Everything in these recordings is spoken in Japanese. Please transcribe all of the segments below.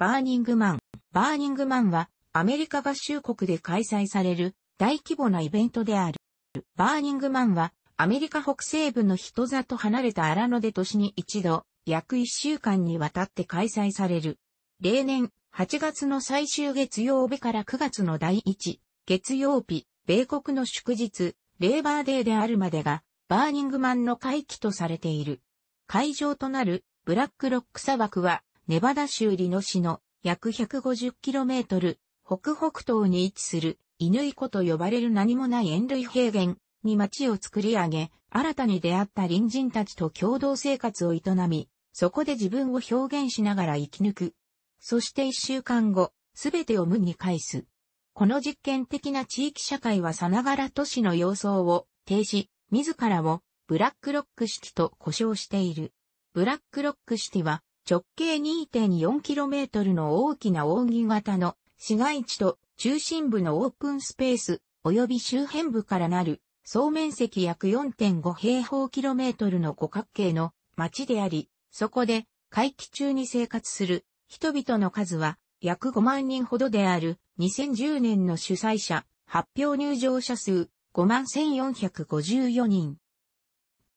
バーニングマン。バーニングマンは、アメリカ合衆国で開催される大規模なイベントである。バーニングマンは、アメリカ北西部の人里離れた荒野で年に一度、約一週間にわたって開催される。例年、8月の最終月曜日から9月の第1、月曜日、米国の祝日、レーバーデーであるまでが、バーニングマンの会期とされている。会場となる、ブラックロック砂漠は、ネバダ州リノ市の約 150km 北北東に位置するイヌイコと呼ばれる何もない円類平原に町を作り上げ、新たに出会った隣人たちと共同生活を営み、そこで自分を表現しながら生き抜く。そして一週間後、すべてを無に返す。この実験的な地域社会はさながら都市の様相を停止、自らをブラックロックシティと呼称している。ブラックロックシティは直径 2.4km の大きな扇形の市街地と中心部のオープンスペース及び周辺部からなる総面積約4.5平方キロメートルの五角形の町であり、そこで会期中に生活する人々の数は約5万人ほどである2010年の主催者発表入場者数5万1454人。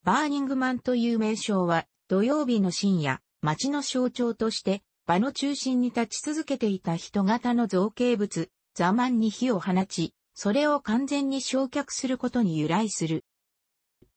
バーニングマンという名称は土曜日の深夜町の象徴として、場の中心に立ち続けていた人型の造形物、座満に火を放ち、それを完全に焼却することに由来する。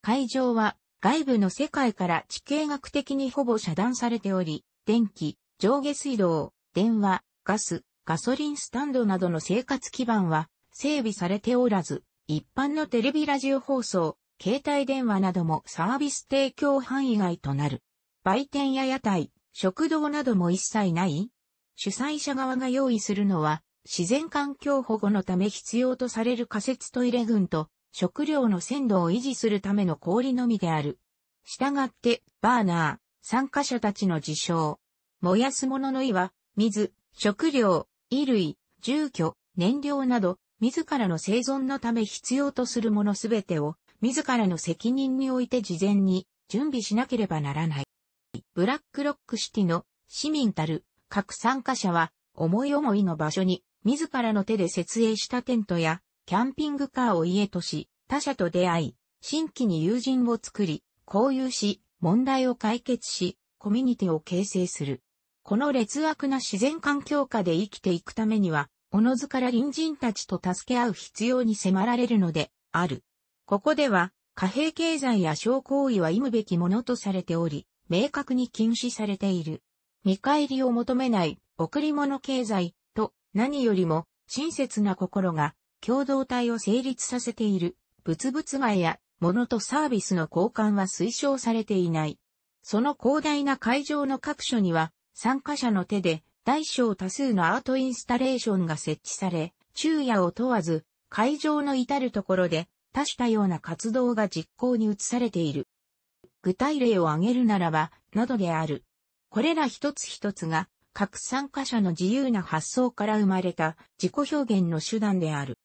会場は、外部の世界から地形学的にほぼ遮断されており、電気、上下水道、電話、ガス、ガソリンスタンドなどの生活基盤は整備されておらず、一般のテレビラジオ放送、携帯電話などもサービス提供範囲外となる。売店や屋台、食堂なども一切ない主催者側が用意するのは、自然環境保護のため必要とされる仮設トイレ群と、食料の鮮度を維持するための氷のみである。従って、バーナー、参加者たちの自称。燃やすもの意は、水、食料、衣類、住居、燃料など、自らの生存のため必要とするものすべてを、自らの責任において事前に準備しなければならない。ブラックロックシティの市民たる各参加者は思い思いの場所に自らの手で設営したテントやキャンピングカーを家とし他者と出会い新規に友人を作り交友し問題を解決しコミュニティを形成する。この劣悪な自然環境下で生きていくためには、おのずから隣人たちと助け合う必要に迫られるので、ある。ここでは、貨幣経済や商行為は忌むべきものとされており、明確に禁止されている。見返りを求めない贈り物経済と何よりも親切な心が共同体を成立させている物々買いや物とサービスの交換は推奨されていない。その広大な会場の各所には参加者の手で大小多数のアートインスタレーションが設置され、昼夜を問わず会場の至るところで多種多様な活動が実行に移されている。具体例を挙げるならば、などである。これら一つ一つが、各参加者の自由な発想から生まれた自己表現の手段である。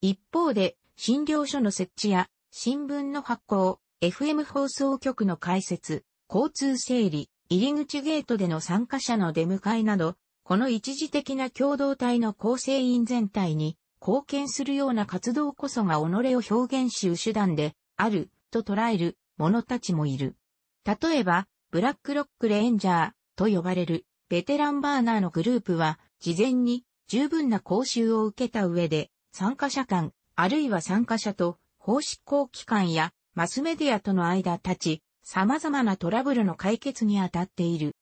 一方で、診療所の設置や新聞の発行、FM 放送局の開設、交通整理、入り口ゲートでの参加者の出迎えなど、この一時的な共同体の構成員全体に貢献するような活動こそが己を表現しう手段であると捉える者たちもいる。例えば、ブラックロックレンジャーと呼ばれるベテランバーナーのグループは、事前に十分な講習を受けた上で、参加者間、あるいは参加者と法執行機関やマスメディアとの間立ち、様々なトラブルの解決に当たっている。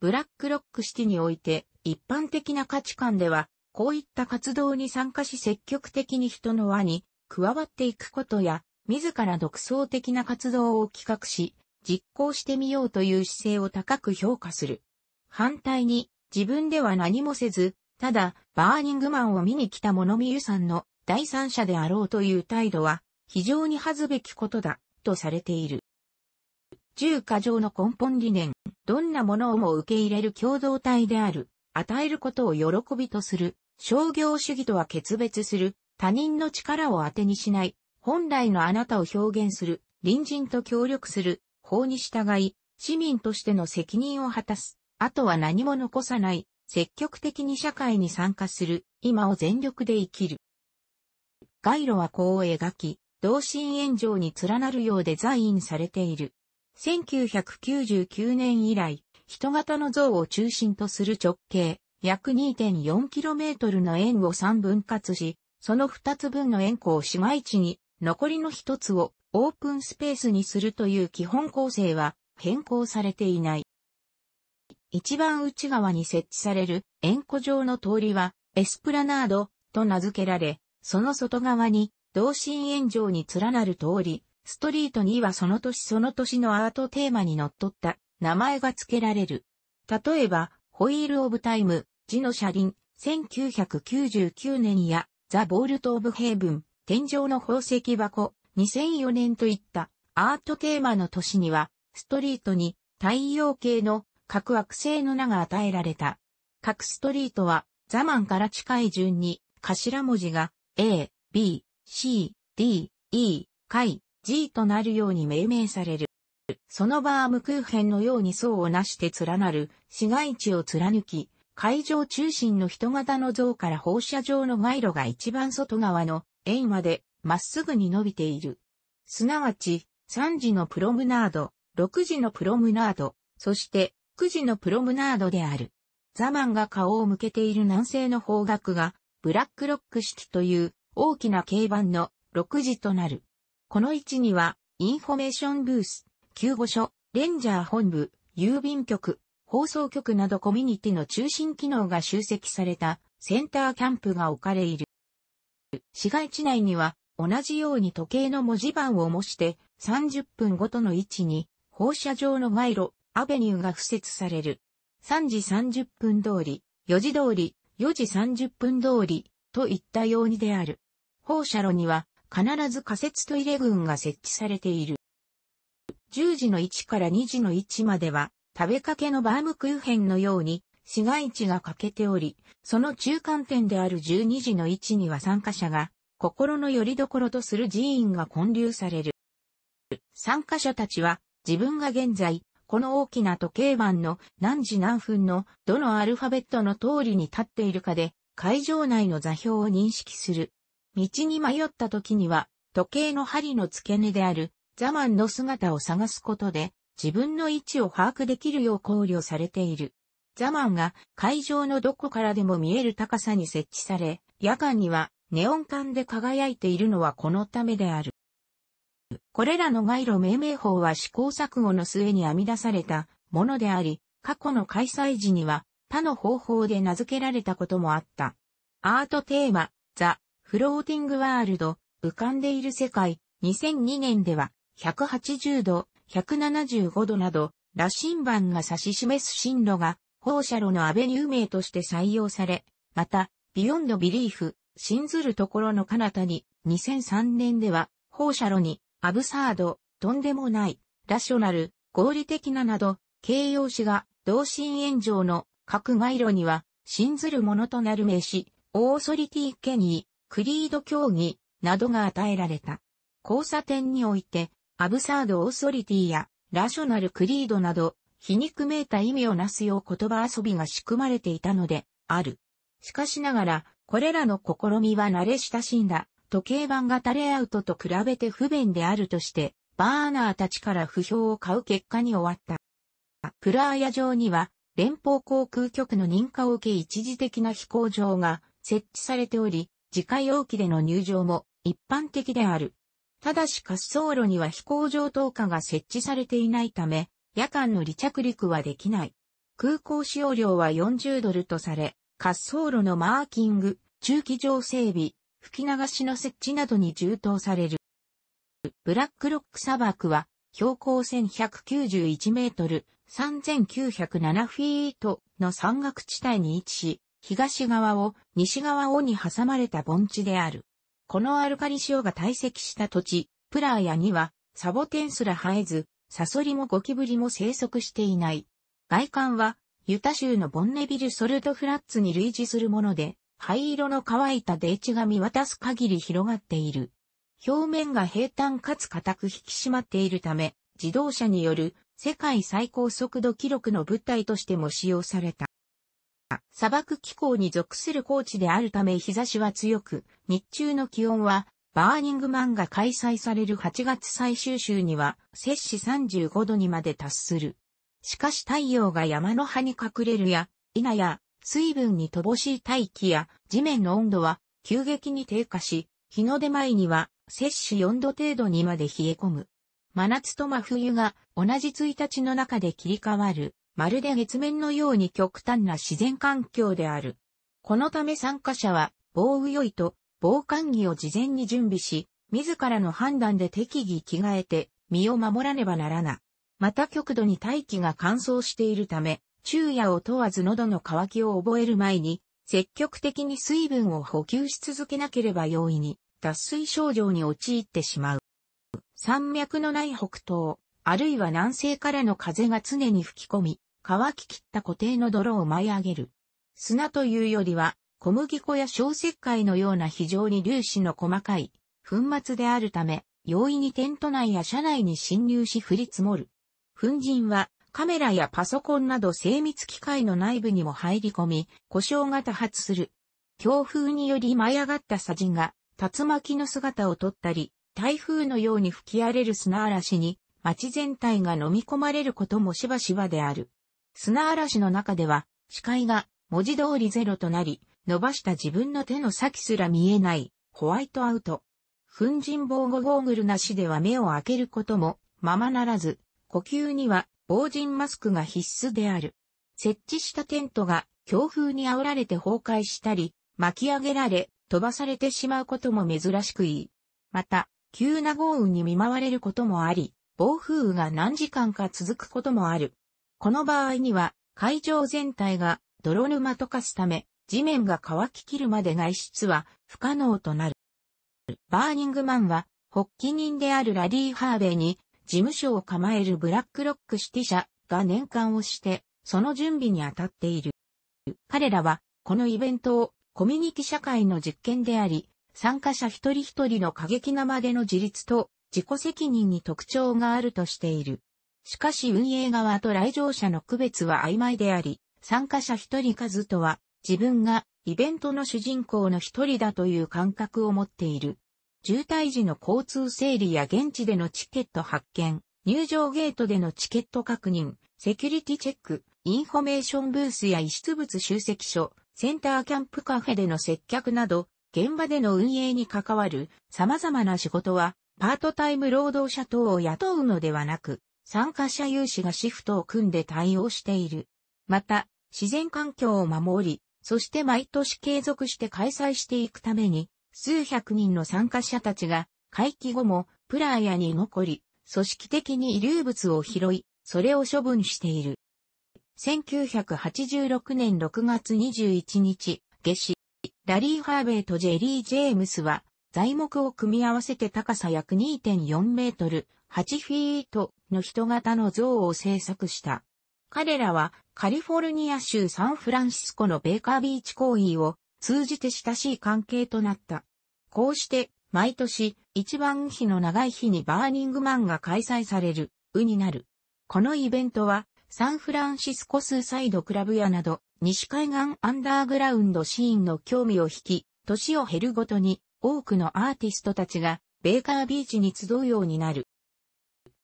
ブラックロックシティにおいて、一般的な価値観では、こういった活動に参加し積極的に人の輪に加わっていくことや、自ら独創的な活動を企画し、実行してみようという姿勢を高く評価する。反対に、自分では何もせず、ただ、バーニングマンを見に来た物見ゆさんの第三者であろうという態度は、非常に恥ずべきことだ、とされている。重過剰の根本理念、どんなものをも受け入れる共同体である、与えることを喜びとする、商業主義とは決別する、他人の力を当てにしない、本来のあなたを表現する、隣人と協力する、法に従い、市民としての責任を果たす、あとは何も残さない、積極的に社会に参加する、今を全力で生きる。街路はこう描き、同心円状に連なるようで在院されている。1999年以来、人型の像を中心とする直径、約 2.4km の円を3分割し、その2つ分の円弧を市街地に残りの一つをオープンスペースにするという基本構成は変更されていない。一番内側に設置される円弧状の通りはエスプラナードと名付けられ、その外側に同心円状に連なる通り、ストリートにはその年その年のアートテーマにのっとった名前が付けられる。例えば、ホイール・オブ・タイム、字の車輪、1999年や、ザ・ボールト・オブ・ヘイブン、天井の宝石箱、2004年といったアートテーマの年には、ストリートに太陽系の各惑星の名が与えられた。各ストリートは、座マから近い順に、頭文字が A、B、C、D、E、K、G となるように命名される。そのバームクーヘンのように層をなして連なる市街地を貫き、会場中心の人型の像から放射状の街路が一番外側の円までまっすぐに伸びている。すなわち、3時のプロムナード、6時のプロムナード、そして9時のプロムナードである。ザマンが顔を向けている南西の方角が、ブラックロック式という大きな軽板の6時となる。この位置には、インフォメーションブース、救護所、レンジャー本部、郵便局、放送局などコミュニティの中心機能が集積されたセンターキャンプが置かれいる。市街地内には同じように時計の文字盤を模して30分ごとの位置に放射状の街路、アベニューが付設される。3時30分通り、4時通り、4時30分通りといったようにである。放射路には必ず仮設トイレ群が設置されている。10時の1から2時の1までは食べかけのバームクーヘンのように市街地が欠けており、その中間点である12時の位置には参加者が、心の拠り所とする寺院が建立される。参加者たちは、自分が現在、この大きな時計盤の何時何分のどのアルファベットの通りに立っているかで会場内の座標を認識する。道に迷った時には時計の針の付け根であるザマンの姿を探すことで自分の位置を把握できるよう考慮されている。ザマンが会場のどこからでも見える高さに設置され、夜間にはネオン管で輝いているのはこのためである。これらの街路命名法は試行錯誤の末に編み出されたものであり、過去の開催時には他の方法で名付けられたこともあった。アートテーマ、ザ・フローティングワールド、浮かんでいる世界、2002年では、180度、175度など、羅針盤が指し示す進路が放射炉のアベニュー名として採用され、また、ビヨンドビリーフ、信ずるところの彼方に、2003年では、放射炉に、アブサード、とんでもない、ラショナル、合理的ななど、形容詞が、同心円状の各街路には、信ずるものとなる名詞、オーソリティケニー、クリード協議、などが与えられた。交差点において、アブサードオーソリティや、ラショナルクリードなど、皮肉めいた意味をなすよう言葉遊びが仕組まれていたので、ある。しかしながら、これらの試みは慣れ親しんだ、時計版型レイアウトと比べて不便であるとして、バーナーたちから不評を買う結果に終わった。プラーヤ上には、連邦航空局の認可を受け一時的な飛行場が設置されており、自家用機での入場も一般的である。ただし滑走路には飛行場等下が設置されていないため、夜間の離着陸はできない。空港使用料は40ドルとされ、滑走路のマーキング、駐機場整備、吹き流しの設置などに充当される。ブラックロック砂漠は標高1191メートル3907フィートの山岳地帯に位置し、東側を西側をに挟まれた盆地である。このアルカリ塩が堆積した土地、プラーヤにはサボテンすら生えず、サソリもゴキブリも生息していない。外観は、ユタ州のボンネビルソルトフラッツに類似するもので、灰色の乾いた泥地が見渡す限り広がっている。表面が平坦かつ固く引き締まっているため、自動車による世界最高速度記録の物体としても使用された。砂漠気候に属する高地であるため日差しは強く、日中の気温はバーニングマンが開催される8月最終週には、摂氏35度にまで達する。しかし太陽が山の葉に隠れるや、稲や、水分に乏しい大気や、地面の温度は、急激に低下し、日の出前には、摂氏4度程度にまで冷え込む。真夏と真冬が、同じ1日の中で切り替わる、まるで月面のように極端な自然環境である。このため参加者は、棒うよいと防寒着を事前に準備し、自らの判断で適宜着替えて、身を守らねばならな。また極度に大気が乾燥しているため、昼夜を問わず喉の渇きを覚える前に、積極的に水分を補給し続けなければ容易に、脱水症状に陥ってしまう。山脈のない北東、あるいは南西からの風が常に吹き込み、乾ききった固定の泥を舞い上げる。砂というよりは、小麦粉や小石灰のような非常に粒子の細かい粉末であるため、容易にテント内や車内に侵入し降り積もる。粉塵はカメラやパソコンなど精密機械の内部にも入り込み、故障が多発する。強風により舞い上がった砂塵が竜巻の姿をとったり、台風のように吹き荒れる砂嵐に街全体が飲み込まれることもしばしばである。砂嵐の中では視界が文字通りゼロとなり、伸ばした自分の手の先すら見えない、ホワイトアウト。粉塵防護ゴーグルなしでは目を開けることも、ままならず、呼吸には防塵マスクが必須である。設置したテントが強風に煽られて崩壊したり、巻き上げられ、飛ばされてしまうことも珍しくいい。また、急な豪雨に見舞われることもあり、暴風雨が何時間か続くこともある。この場合には、会場全体が泥沼と化すため、地面が乾ききるまで外出は不可能となる。バーニングマンは、発起人であるラディ・ハーベイに、事務所を構えるブラックロックシティ社が年間をして、その準備に当たっている。彼らは、このイベントをコミュニティ社会の実験であり、参加者一人一人の過激なまでの自立と自己責任に特徴があるとしている。しかし運営側と来場者の区別は曖昧であり、参加者一人数とは自分がイベントの主人公の一人だという感覚を持っている。渋滞時の交通整理や現地でのチケット発見、入場ゲートでのチケット確認、セキュリティチェック、インフォメーションブースや遺失物集積所、センターキャンプカフェでの接客など、現場での運営に関わる様々な仕事は、パートタイム労働者等を雇うのではなく、参加者有志がシフトを組んで対応している。また、自然環境を守り、そして毎年継続して開催していくために、数百人の参加者たちが、会期後もプラーヤに残り、組織的に遺留物を拾い、それを処分している。1986年6月21日、下死、ラリー・ハーベイとジェリー・ジェームスは、材木を組み合わせて高さ約2.4メートル、8フィートの人型の像を制作した。彼らはカリフォルニア州サンフランシスコのベーカービーチ行為を通じて親しい関係となった。こうして、毎年、一番日の長い日にバーニングマンが開催される、うになる。このイベントは、サンフランシスコスーサイドクラブ屋など、西海岸アンダーグラウンドシーンの興味を引き、年を減るごとに、多くのアーティストたちが、ベーカービーチに集うようになる。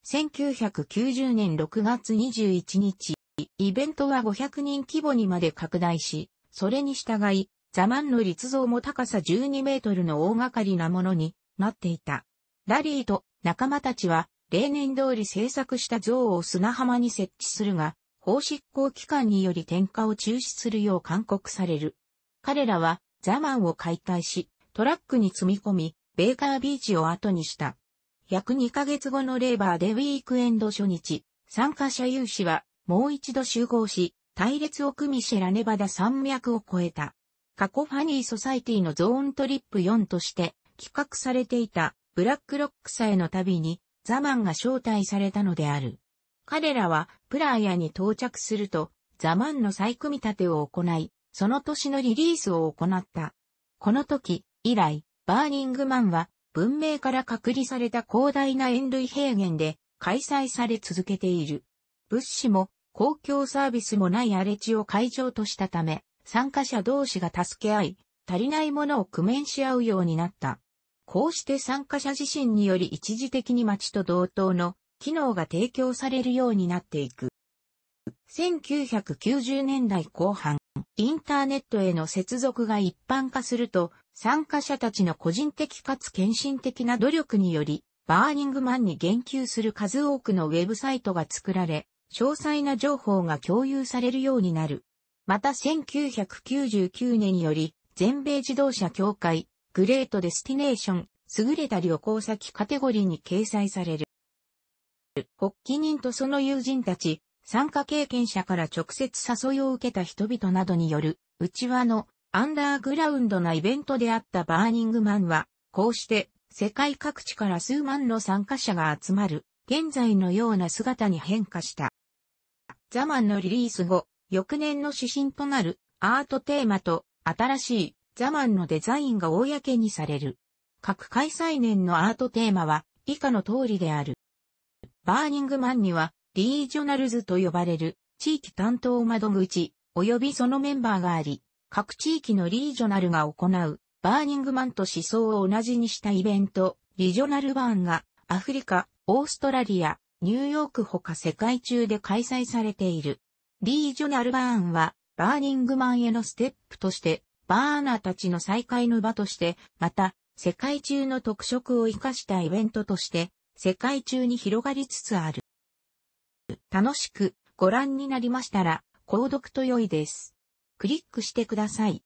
1990年6月21日、イベントは500人規模にまで拡大し、それに従い、ザマンの立像も高さ12メートルの大掛かりなものになっていた。ラリーと仲間たちは例年通り制作した像を砂浜に設置するが、法執行機関により点火を中止するよう勧告される。彼らはザマンを解体し、トラックに積み込み、ベーカービーチを後にした。約2ヶ月後のレーバーでウィークエンド初日、参加者有志はもう一度集合し、隊列を組みシェラネバダ山脈を越えた。過去ファニーソサイティのゾーントリップ4として企画されていたブラックロックさえの旅にザマンが招待されたのである。彼らはプラーヤに到着するとザマンの再組み立てを行い、その年のリリースを行った。この時以来、バーニングマンは文明から隔離された広大な円類平原で開催され続けている。物資も公共サービスもない荒れ地を会場としたため、参加者同士が助け合い、足りないものを工面し合うようになった。こうして参加者自身により一時的に町と同等の機能が提供されるようになっていく。1990年代後半、インターネットへの接続が一般化すると、参加者たちの個人的かつ献身的な努力により、バーニングマンに言及する数多くのウェブサイトが作られ、詳細な情報が共有されるようになる。また1999年により、全米自動車協会、グレートデスティネーション、優れた旅行先カテゴリーに掲載される。発起人とその友人たち、参加経験者から直接誘いを受けた人々などによる、内輪のアンダーグラウンドなイベントであったバーニングマンは、こうして世界各地から数万の参加者が集まる、現在のような姿に変化した。ザマンのリリース後、翌年の指針となるアートテーマと新しいザマンのデザインが公にされる。各開催年のアートテーマは以下の通りである。バーニングマンにはリージョナルズと呼ばれる地域担当窓口及びそのメンバーがあり、各地域のリージョナルが行うバーニングマンと思想を同じにしたイベント、リジョナルバーンがアフリカ、オーストラリア、ニューヨークほか世界中で開催されている。リージョナルバーンは、バーニングマンへのステップとして、バーナーたちの再会の場として、また、世界中の特色を活かしたイベントとして、世界中に広がりつつある。楽しくご覧になりましたら、購読と良いです。クリックしてください。